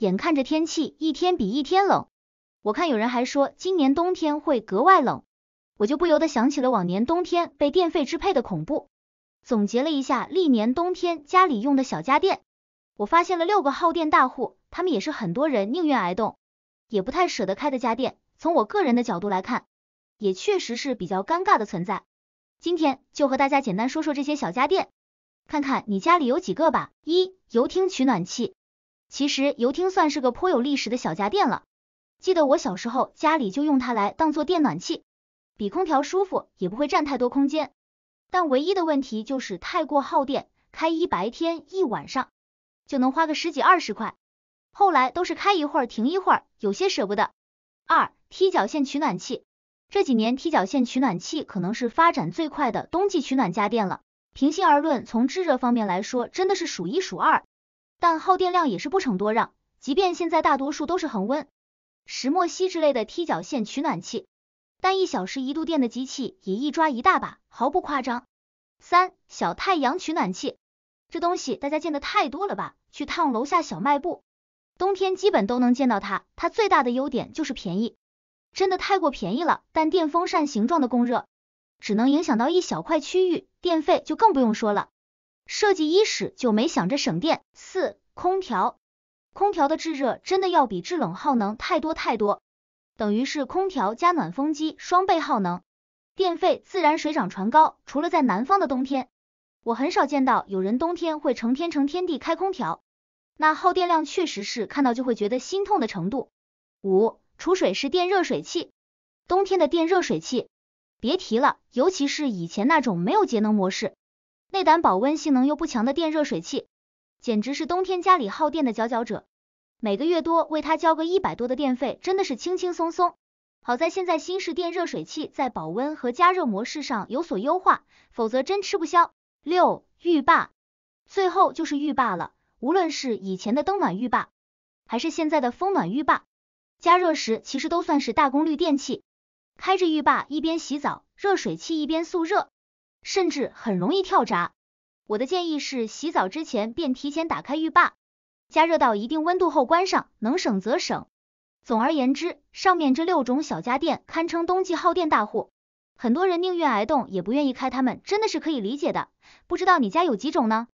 眼看着天气一天比一天冷，我看有人还说今年冬天会格外冷，我就不由得想起了往年冬天被电费支配的恐怖。总结了一下历年冬天家里用的小家电，我发现了六个耗电大户，他们也是很多人宁愿挨冻，也不太舍得开的家电。从我个人的角度来看，也确实是比较尴尬的存在。今天就和大家简单说说这些小家电，看看你家里有几个吧。一，油汀取暖器。其实油汀算是个颇有历史的小家电了，记得我小时候家里就用它来当做电暖气，比空调舒服，也不会占太多空间。但唯一的问题就是太过耗电，开一白天一晚上就能花个十几二十块，后来都是开一会儿停一会儿，有些舍不得。二踢脚线取暖器这几年踢脚线取暖器可能是发展最快的冬季取暖家电了，平心而论，从制热方面来说真的是数一数二。但耗电量也是不逞多让，即便现在大多数都是恒温石墨烯之类的踢脚线取暖器，但一小时一度电的机器也一抓一大把，毫不夸张。三小太阳取暖器，这东西大家见的太多了吧？去趟楼下小卖部，冬天基本都能见到它。它最大的优点就是便宜，真的太过便宜了。但电风扇形状的供热，只能影响到一小块区域，电费就更不用说了。设计伊始就没想着省电。四、空调，空调的制热真的要比制冷耗能太多太多，等于是空调加暖风机双倍耗能，电费自然水涨船高。除了在南方的冬天，我很少见到有人冬天会成天成天地开空调，那耗电量确实是看到就会觉得心痛的程度。五、储水式电热水器，冬天的电热水器，别提了，尤其是以前那种没有节能模式。内胆保温性能又不强的电热水器，简直是冬天家里耗电的佼佼者。每个月多为它交个一百多的电费，真的是轻轻松松。好在现在新式电热水器在保温和加热模式上有所优化，否则真吃不消。六浴霸，最后就是浴霸了。无论是以前的灯暖浴霸，还是现在的风暖浴霸，加热时其实都算是大功率电器。开着浴霸一边洗澡，热水器一边速热。甚至很容易跳闸。我的建议是，洗澡之前便提前打开浴霸，加热到一定温度后关上，能省则省。总而言之，上面这六种小家电堪称冬季耗电大户，很多人宁愿挨冻也不愿意开它们，真的是可以理解的。不知道你家有几种呢？